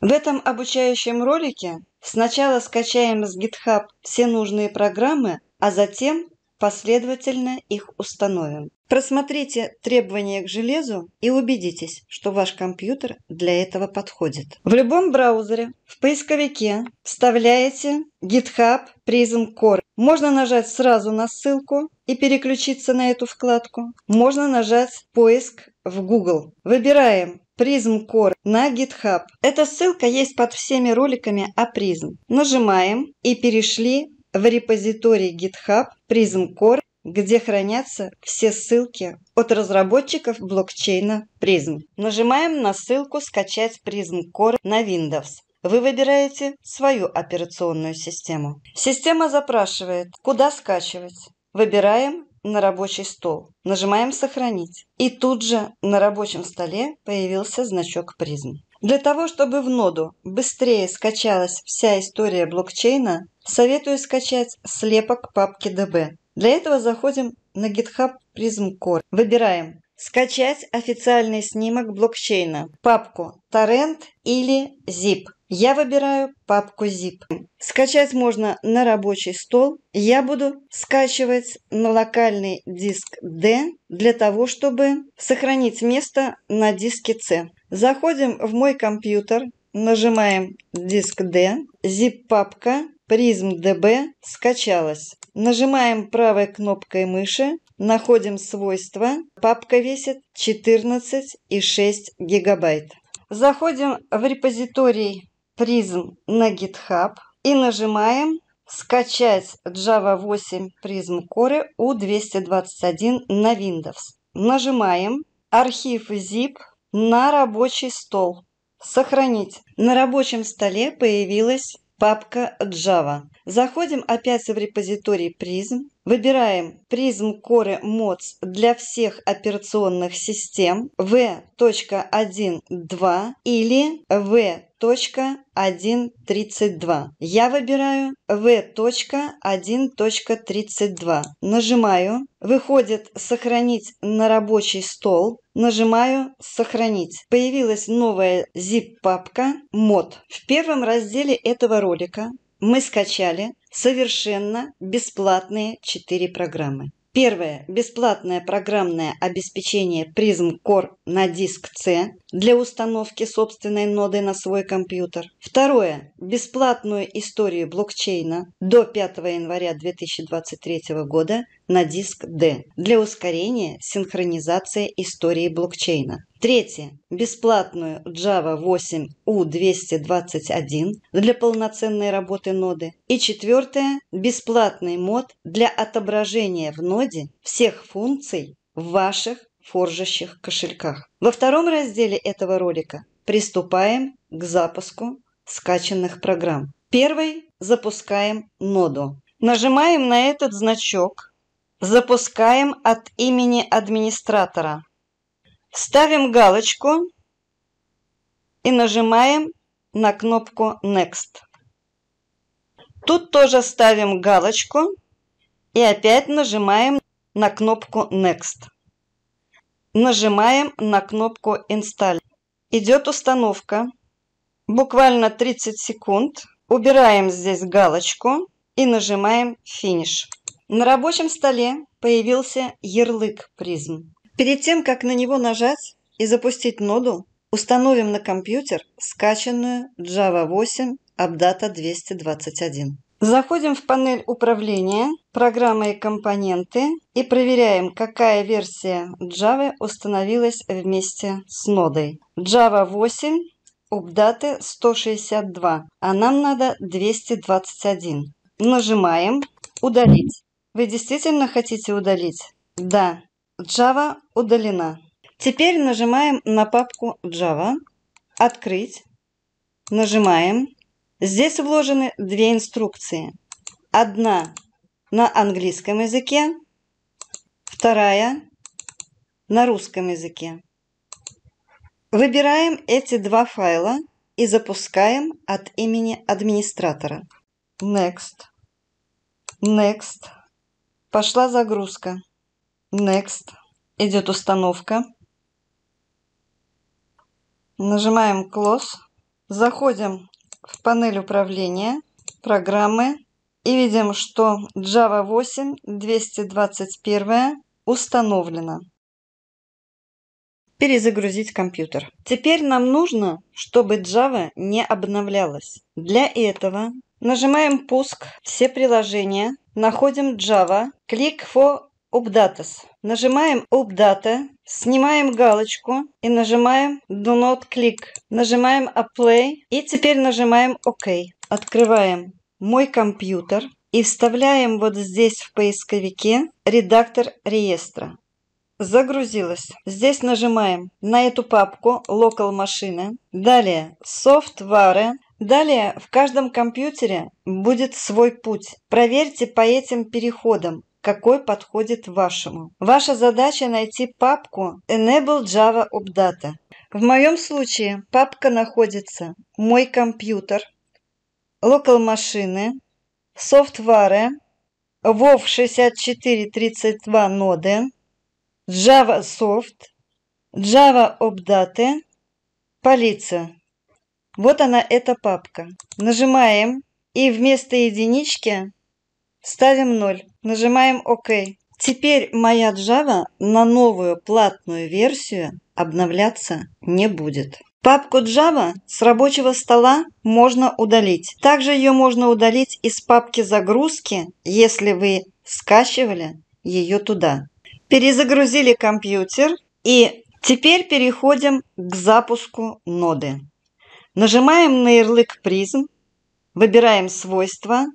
В этом обучающем ролике сначала скачаем с GitHub все нужные программы, а затем последовательно их установим. Просмотрите требования к железу и убедитесь, что ваш компьютер для этого подходит. В любом браузере в поисковике вставляете GitHub Prism Core. Можно нажать сразу на ссылку и переключиться на эту вкладку. Можно нажать «Поиск» в Google. Выбираем Prism Core на GitHub. Эта ссылка есть под всеми роликами о Prism. Нажимаем и перешли в репозиторий GitHub Prism Core, где хранятся все ссылки от разработчиков блокчейна Prism. Нажимаем на ссылку «Скачать Prism Core на Windows» вы выбираете свою операционную систему. Система запрашивает, куда скачивать. Выбираем на рабочий стол. Нажимаем «Сохранить». И тут же на рабочем столе появился значок призм. Для того, чтобы в ноду быстрее скачалась вся история блокчейна, советую скачать слепок папки DB. Для этого заходим на GitHub Prism Core. Выбираем «Скачать официальный снимок блокчейна», папку «Торрент» или «Zip». Я выбираю папку zip. Скачать можно на рабочий стол. Я буду скачивать на локальный диск D для того, чтобы сохранить место на диске C. Заходим в мой компьютер, нажимаем диск D, zip папка PrismDB скачалась. Нажимаем правой кнопкой мыши, находим свойства. Папка весит 14,6 гигабайт. Заходим в репозиторий призм на GitHub и нажимаем скачать Java 8 Prism Core U221 на Windows. Нажимаем архив zip на рабочий стол. Сохранить. На рабочем столе появилась папка Java. Заходим опять в репозиторий призм, выбираем призм Core Mods для всех операционных систем v.1.2 или v.1.32. Я выбираю v.1.32. Нажимаю, выходит «Сохранить на рабочий стол». Нажимаю «Сохранить». Появилась новая zip-папка «Мод». В первом разделе этого ролика мы скачали совершенно бесплатные четыре программы. Первое – бесплатное программное обеспечение Prism Core на диск C для установки собственной ноды на свой компьютер. Второе – бесплатную историю блокчейна до 5 января 2023 года на диск D для ускорения синхронизации истории блокчейна. Третье. Бесплатную Java 8 U221 для полноценной работы ноды. И четвертое. Бесплатный мод для отображения в ноде всех функций в ваших форжащих кошельках. Во втором разделе этого ролика приступаем к запуску скачанных программ. Первый запускаем ноду. Нажимаем на этот значок Запускаем от имени администратора. Ставим галочку и нажимаем на кнопку Next. Тут тоже ставим галочку и опять нажимаем на кнопку Next. Нажимаем на кнопку Install. Идет установка. Буквально 30 секунд. Убираем здесь галочку и нажимаем Finish. На рабочем столе появился ярлык призм. Перед тем, как на него нажать и запустить нодул, установим на компьютер скачанную Java 8 Updata 221. Заходим в панель управления, программы и компоненты и проверяем, какая версия Java установилась вместе с нодой. Java 8 Update 162, а нам надо 221. Нажимаем «Удалить». Вы действительно хотите удалить? Да. Java удалена. Теперь нажимаем на папку Java. Открыть. Нажимаем. Здесь вложены две инструкции. Одна на английском языке, вторая на русском языке. Выбираем эти два файла и запускаем от имени администратора. Next. Next. Пошла загрузка. Next. Идет установка. Нажимаем Close. Заходим в панель управления, программы и видим, что Java 8 221 установлена. Перезагрузить компьютер. Теперь нам нужно, чтобы Java не обновлялась. Для этого нажимаем «Пуск», «Все приложения», находим Java, клик for Updates. Нажимаем Update, снимаем галочку и нажимаем Do not click. Нажимаем Apply и теперь нажимаем OK. Открываем мой компьютер и вставляем вот здесь в поисковике редактор реестра. Загрузилось. Здесь нажимаем на эту папку Local машины. Далее софтвары. Далее в каждом компьютере будет свой путь. Проверьте по этим переходам, какой подходит вашему. Ваша задача найти папку Enable Java Update. В моем случае папка находится «Мой компьютер», «Локал машины», «Софтвары», «Вов 6432 ноды», «Java Soft», «Java Update», «Полиция». Вот она, эта папка. Нажимаем и вместо единички ставим 0. Нажимаем ОК. Теперь моя Java на новую платную версию обновляться не будет. Папку Java с рабочего стола можно удалить. Также ее можно удалить из папки загрузки, если вы скачивали ее туда. Перезагрузили компьютер и теперь переходим к запуску ноды. Нажимаем на ярлык «Призм», выбираем «Свойства»,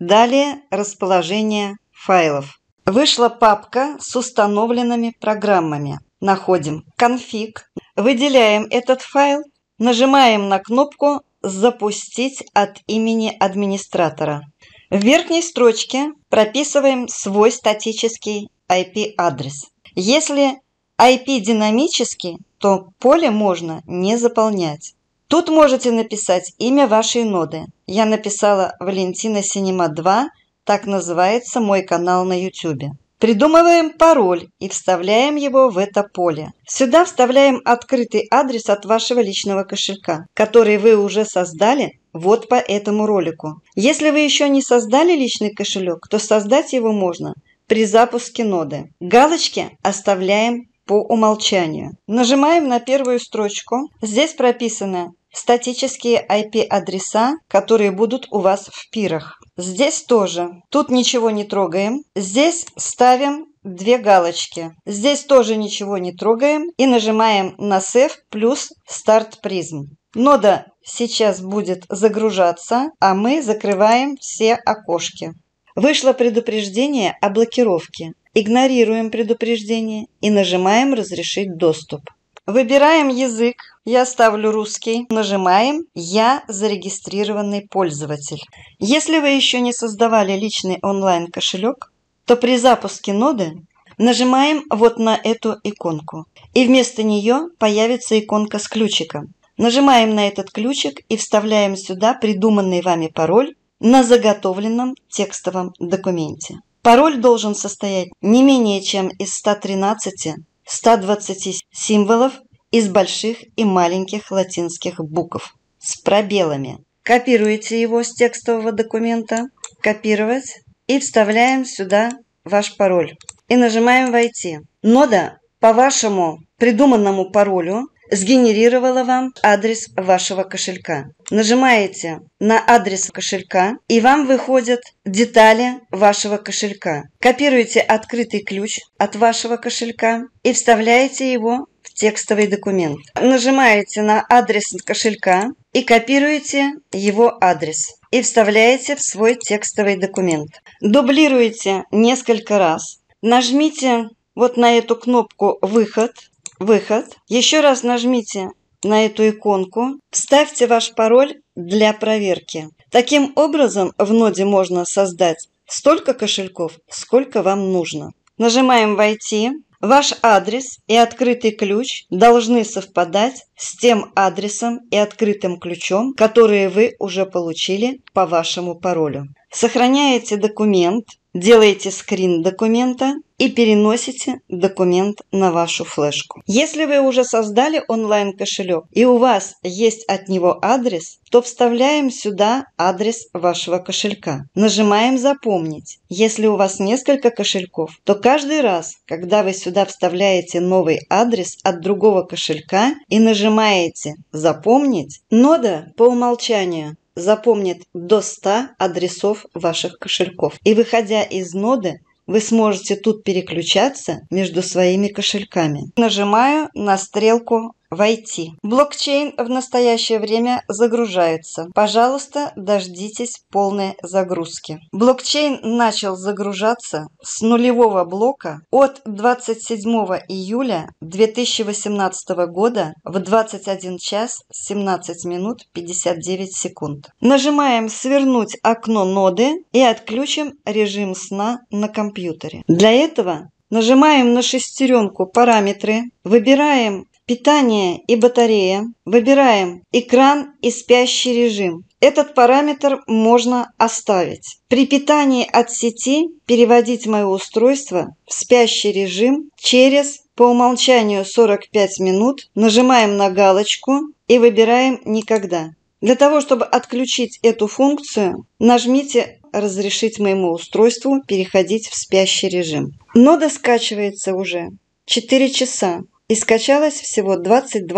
далее «Расположение файлов». Вышла папка с установленными программами. Находим «Конфиг», выделяем этот файл, нажимаем на кнопку «Запустить от имени администратора». В верхней строчке прописываем свой статический IP-адрес. Если IP динамический, то поле можно не заполнять. Тут можете написать имя вашей ноды. Я написала Валентина Синема 2, так называется мой канал на YouTube. Придумываем пароль и вставляем его в это поле. Сюда вставляем открытый адрес от вашего личного кошелька, который вы уже создали вот по этому ролику. Если вы еще не создали личный кошелек, то создать его можно при запуске ноды. Галочки оставляем по умолчанию. Нажимаем на первую строчку. Здесь прописано статические IP-адреса, которые будут у вас в пирах. Здесь тоже. Тут ничего не трогаем. Здесь ставим две галочки. Здесь тоже ничего не трогаем и нажимаем на Save плюс Start Prism. Нода сейчас будет загружаться, а мы закрываем все окошки. Вышло предупреждение о блокировке. Игнорируем предупреждение и нажимаем «Разрешить доступ». Выбираем язык. Я ставлю русский. Нажимаем «Я зарегистрированный пользователь». Если вы еще не создавали личный онлайн-кошелек, то при запуске ноды нажимаем вот на эту иконку. И вместо нее появится иконка с ключиком. Нажимаем на этот ключик и вставляем сюда придуманный вами пароль на заготовленном текстовом документе. Пароль должен состоять не менее чем из 113 120 символов из больших и маленьких латинских букв с пробелами. Копируете его с текстового документа, копировать и вставляем сюда ваш пароль. И нажимаем «Войти». Нода по вашему придуманному паролю сгенерировала вам адрес вашего кошелька. Нажимаете на адрес кошелька, и вам выходят детали вашего кошелька. Копируете открытый ключ от вашего кошелька и вставляете его в текстовый документ. Нажимаете на адрес кошелька и копируете его адрес и вставляете в свой текстовый документ. Дублируете несколько раз. Нажмите вот на эту кнопку «Выход», выход, еще раз нажмите на эту иконку, вставьте ваш пароль для проверки. Таким образом, в ноде можно создать столько кошельков, сколько вам нужно. Нажимаем «Войти». Ваш адрес и открытый ключ должны совпадать с тем адресом и открытым ключом, которые вы уже получили по вашему паролю. Сохраняете документ, делаете скрин документа и переносите документ на вашу флешку. Если вы уже создали онлайн-кошелек и у вас есть от него адрес, то вставляем сюда адрес вашего кошелька. Нажимаем «Запомнить». Если у вас несколько кошельков, то каждый раз, когда вы сюда вставляете новый адрес от другого кошелька и нажимаете «Запомнить», нода по умолчанию запомнит до 100 адресов ваших кошельков. И выходя из ноды, вы сможете тут переключаться между своими кошельками. Нажимаю на стрелку Войти. Блокчейн в настоящее время загружается. Пожалуйста, дождитесь полной загрузки. Блокчейн начал загружаться с нулевого блока от 27 июля 2018 года в 21 час 17 минут 59 секунд. Нажимаем «Свернуть окно ноды» и отключим режим сна на компьютере. Для этого Нажимаем на шестеренку «Параметры», выбираем Питание и батарея. Выбираем экран и спящий режим. Этот параметр можно оставить. При питании от сети переводить мое устройство в спящий режим через по умолчанию 45 минут. Нажимаем на галочку и выбираем «Никогда». Для того, чтобы отключить эту функцию, нажмите «Разрешить моему устройству переходить в спящий режим». Нода скачивается уже 4 часа и скачалось всего 22%.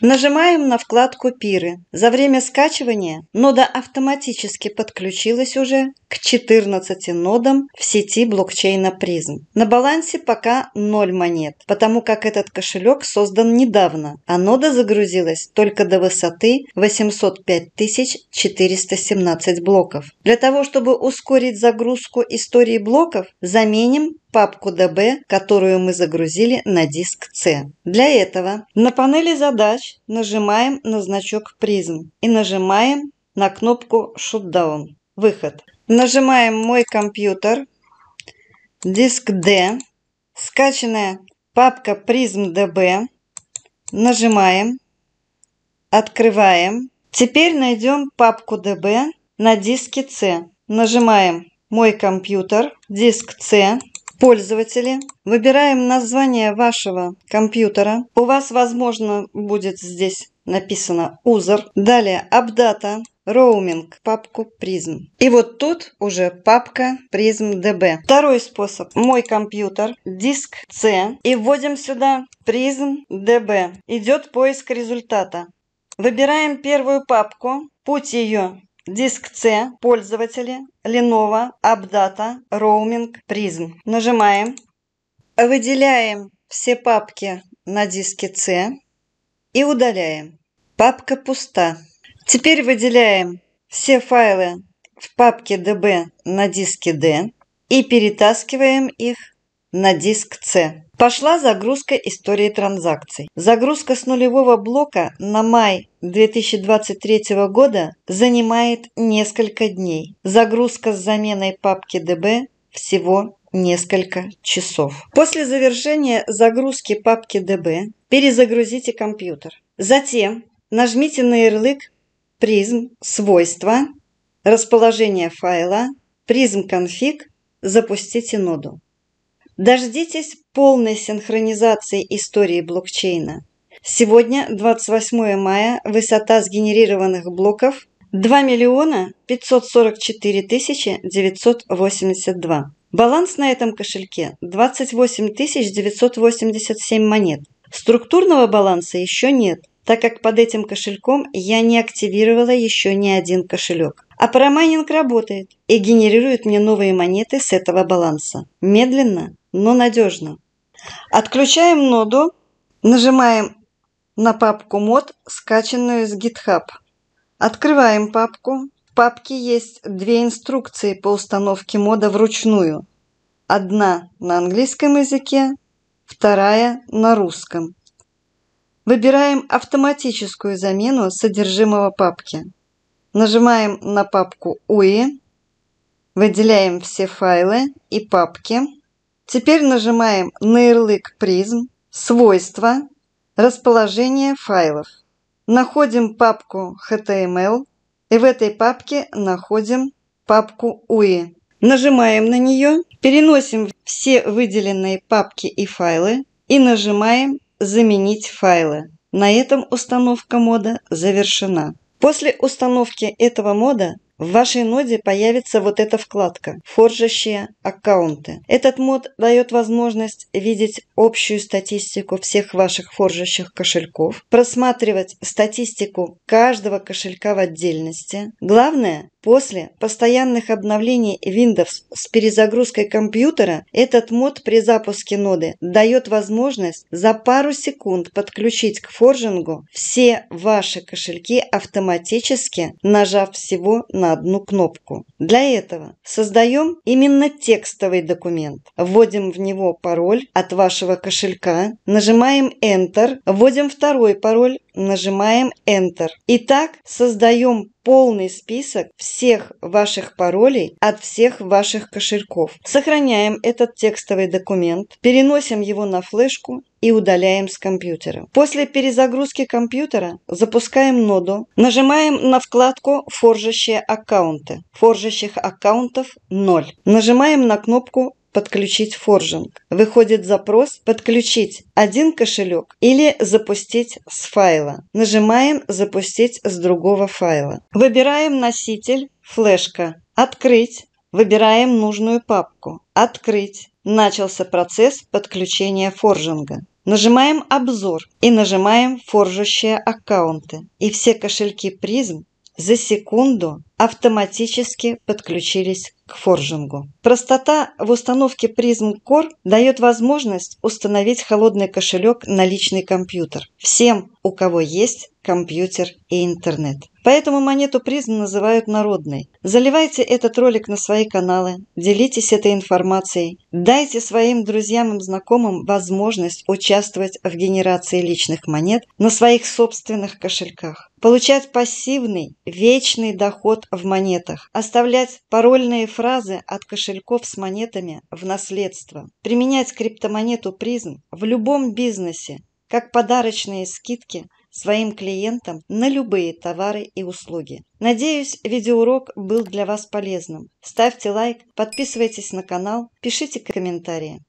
Нажимаем на вкладку «Пиры». За время скачивания нода автоматически подключилась уже к 14 нодам в сети блокчейна призм. На балансе пока 0 монет, потому как этот кошелек создан недавно, а нода загрузилась только до высоты 805 417 блоков. Для того, чтобы ускорить загрузку истории блоков, заменим папку DB, которую мы загрузили на диск C. Для этого на панели задач нажимаем на значок призм и нажимаем на кнопку Shutdown – выход. Нажимаем «Мой компьютер», диск D, скачанная папка призм DB. Нажимаем, открываем. Теперь найдем папку DB на диске C. Нажимаем «Мой компьютер», диск C, Пользователи. Выбираем название вашего компьютера. У вас, возможно, будет здесь написано «Узор». Далее «Апдата», «Роуминг», папку «Призм». И вот тут уже папка «Призм ДБ». Второй способ. Мой компьютер, диск C. И вводим сюда «Призм ДБ». Идет поиск результата. Выбираем первую папку. Путь ее Диск C, пользователи, Lenovo, AppData, Roaming, Prism. Нажимаем. Выделяем все папки на диске C и удаляем. Папка пуста. Теперь выделяем все файлы в папке DB на диске D и перетаскиваем их на диск C. Пошла загрузка истории транзакций. Загрузка с нулевого блока на май 2023 года занимает несколько дней. Загрузка с заменой папки DB всего несколько часов. После завершения загрузки папки DB перезагрузите компьютер. Затем нажмите на ярлык «Призм», «Свойства», «Расположение файла», «Призм конфиг», «Запустите ноду». Дождитесь полной синхронизации истории блокчейна. Сегодня, 28 мая, высота сгенерированных блоков 2 миллиона 544 тысячи 982. Баланс на этом кошельке 28 987 монет. Структурного баланса еще нет, так как под этим кошельком я не активировала еще ни один кошелек. А парамайнинг работает и генерирует мне новые монеты с этого баланса. Медленно, но надежно. Отключаем ноду, нажимаем на папку мод, скачанную с GitHub. Открываем папку. В папке есть две инструкции по установке мода вручную. Одна на английском языке, вторая на русском. Выбираем автоматическую замену содержимого папки. Нажимаем на папку «УИ», выделяем все файлы и папки – Теперь нажимаем на ярлык «Призм», «Свойства», «Расположение файлов». Находим папку HTML и в этой папке находим папку UI. Нажимаем на нее, переносим все выделенные папки и файлы и нажимаем «Заменить файлы». На этом установка мода завершена. После установки этого мода в вашей ноде появится вот эта вкладка «Форжащие аккаунты». Этот мод дает возможность видеть общую статистику всех ваших форжащих кошельков, просматривать статистику каждого кошелька в отдельности. Главное После постоянных обновлений Windows с перезагрузкой компьютера этот мод при запуске ноды дает возможность за пару секунд подключить к форжингу все ваши кошельки автоматически, нажав всего на одну кнопку. Для этого создаем именно текстовый документ, вводим в него пароль от вашего кошелька, нажимаем Enter, вводим второй пароль нажимаем Enter. Итак, создаем полный список всех ваших паролей от всех ваших кошельков. Сохраняем этот текстовый документ, переносим его на флешку и удаляем с компьютера. После перезагрузки компьютера запускаем ноду, нажимаем на вкладку «Форжащие аккаунты». Форжащих аккаунтов 0. Нажимаем на кнопку подключить форжинг. Выходит запрос «Подключить один кошелек» или «Запустить с файла». Нажимаем «Запустить с другого файла». Выбираем носитель «Флешка». «Открыть». Выбираем нужную папку. «Открыть». Начался процесс подключения форжинга. Нажимаем «Обзор» и нажимаем «Форжущие аккаунты». И все кошельки призм за секунду автоматически подключились к форжингу. Простота в установке призм Core дает возможность установить холодный кошелек на личный компьютер. Всем, у кого есть компьютер и интернет. Поэтому монету призм называют народной. Заливайте этот ролик на свои каналы, делитесь этой информацией, дайте своим друзьям и знакомым возможность участвовать в генерации личных монет на своих собственных кошельках получать пассивный, вечный доход в монетах, оставлять парольные фразы от кошельков с монетами в наследство, применять криптомонету призм в любом бизнесе, как подарочные скидки своим клиентам на любые товары и услуги. Надеюсь, видеоурок был для вас полезным. Ставьте лайк, подписывайтесь на канал, пишите комментарии.